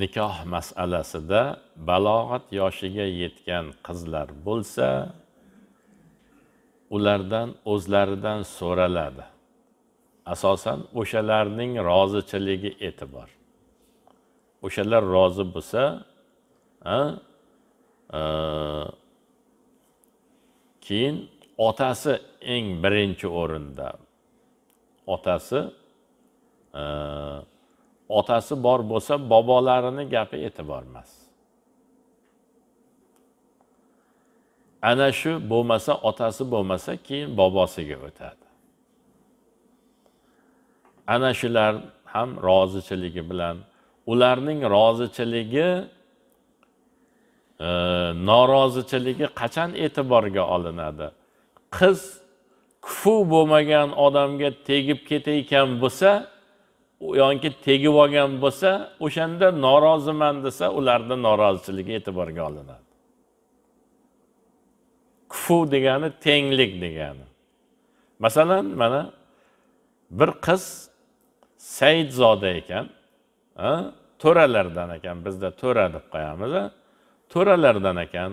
nikoh masalasida balog'at yoshiga yetgan qizlar bo'lsa ulardan o'zlaridan so'raladi asosan o'shalarning rozichiligi e'tibor o'shalar rozi bo'lsa e, keyin otasi eng birinchi o'rinda otasi e, otasi bor bo'lsa bobolarini gapi e'tibor emas ana shu bo'lmasa otasi bo'lmasa keyin bobosiga o'tadi ana shular ham rozichiligi bilan ularning rozichiligi e, norozichiligi qachon e'tiborga olinadi qiz kufu bo'lmagan odamga tegib ketayotgan bo'lsa yoki tegib olgan bo'lsa o'shanda noroziman desa ularni noroziligi e'tiborga olinadi kufu degani tenglik degani masalan mana bir qiz saidzoda ekan to'ralardan ekan bizda to'ra deb qo'yamiz to'ralardan ekan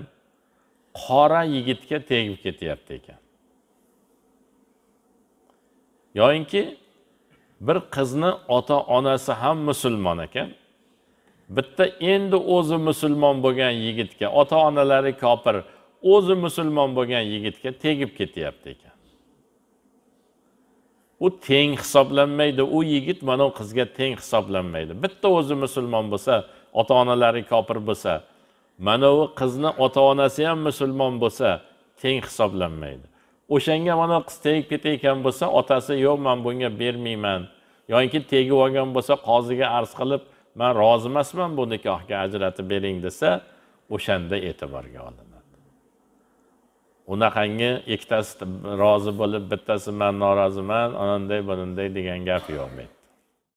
qora yigitga tegib ketyapti ekan yoyinki bir qizni ota onasi ham musulmon ekan bitta endi o'zi musulmon bo'lgan yigitga ota onalari kofir o'zi musulmon bo'lgan yigitga tegib ketyapti ekan u teng hisoblanmaydi u yigit mana u qizga teng hisoblanmaydi bitta o'zi musulmon bo'lsa ota onalari kofir bo'lsa mana u qizni ota onasi ham musulmon bo'lsa teng hisoblanmaydi o'shanga mana qiz tegib ketayotgan bo'lsa otasi yo'q man bunga bermayman yoki tegib olgan bo'lsa qoziga arz qilib man rozi emasman bu nikohga ajratib bering desa o'shanda e'tiborga olinadi unaqangi ikkitasi rozi bo'lib bittasi man noroziman ananday bunanday degan gap yo'q bu yerda